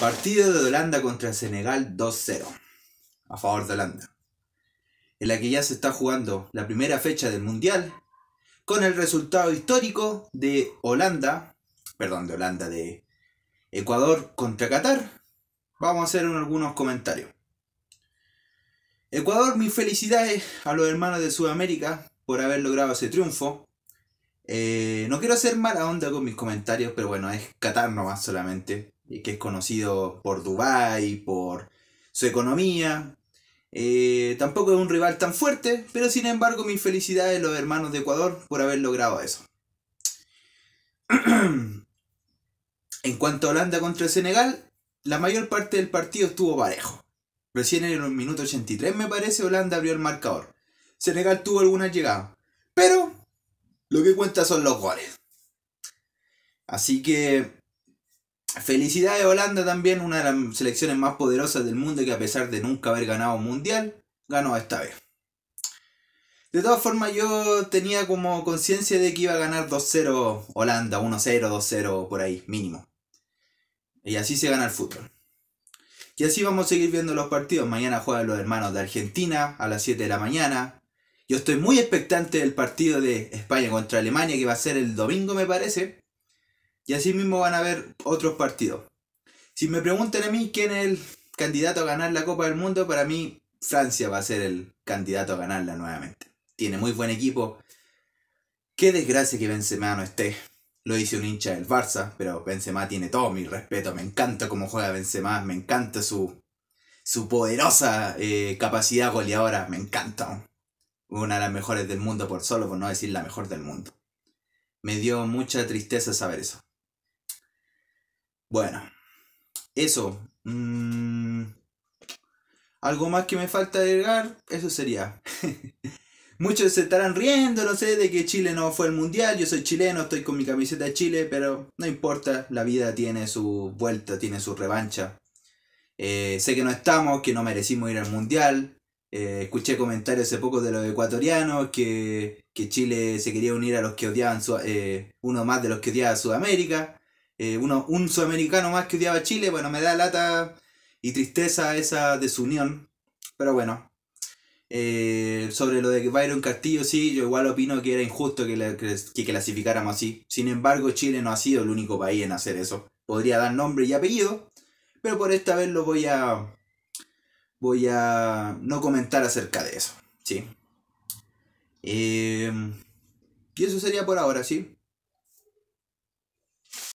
Partido de Holanda contra Senegal 2-0. A favor de Holanda. En la que ya se está jugando la primera fecha del Mundial. Con el resultado histórico de Holanda. Perdón, de Holanda, de Ecuador contra Qatar. Vamos a hacer algunos comentarios. Ecuador, mis felicidades a los hermanos de Sudamérica por haber logrado ese triunfo. Eh, no quiero hacer mala onda con mis comentarios, pero bueno, es Qatar nomás solamente. Eh, que es conocido por Dubái, por su economía. Eh, tampoco es un rival tan fuerte, pero sin embargo mis felicidades a los hermanos de Ecuador por haber logrado eso. en cuanto a Holanda contra Senegal, la mayor parte del partido estuvo parejo. Recién en el minuto 83 me parece Holanda abrió el marcador. Senegal tuvo algunas llegadas, pero lo que cuenta son los goles. Así que Felicidades Holanda también, una de las selecciones más poderosas del mundo que a pesar de nunca haber ganado un mundial, ganó esta vez. De todas formas yo tenía como conciencia de que iba a ganar 2-0 Holanda, 1-0, 2-0 por ahí, mínimo. Y así se gana el fútbol. Y así vamos a seguir viendo los partidos. Mañana juegan los hermanos de Argentina a las 7 de la mañana. Yo estoy muy expectante del partido de España contra Alemania que va a ser el domingo me parece. Y así mismo van a haber otros partidos. Si me preguntan a mí quién es el candidato a ganar la Copa del Mundo, para mí Francia va a ser el candidato a ganarla nuevamente. Tiene muy buen equipo. Qué desgracia que Benzema no esté. Lo dice un hincha del Barça, pero Benzema tiene todo mi respeto. Me encanta cómo juega Benzema, me encanta su, poderosa eh, capacidad goleadora, me encanta. Una de las mejores del mundo por solo, por no decir la mejor del mundo. Me dio mucha tristeza saber eso. Bueno, eso. Mm, algo más que me falta agregar, eso sería. Muchos se estarán riendo, no sé, de que Chile no fue al mundial. Yo soy chileno, estoy con mi camiseta de Chile, pero no importa, la vida tiene su vuelta, tiene su revancha. Eh, sé que no estamos, que no merecimos ir al mundial. Eh, escuché comentarios hace poco de los ecuatorianos que, que Chile se quería unir a los que odiaban, eh, uno más de los que odiaba a Sudamérica. Eh, un sudamericano más que odiaba Chile, bueno, me da lata y tristeza esa desunión. Pero bueno, eh, sobre lo de Byron Castillo, sí, yo igual opino que era injusto que, clasificáramos así. Sin embargo, Chile no ha sido el único país en hacer eso. Podría dar nombre y apellido, pero por esta vez lo voy a. Voy a no comentar acerca de eso, sí. Eh, y eso sería por ahora, sí.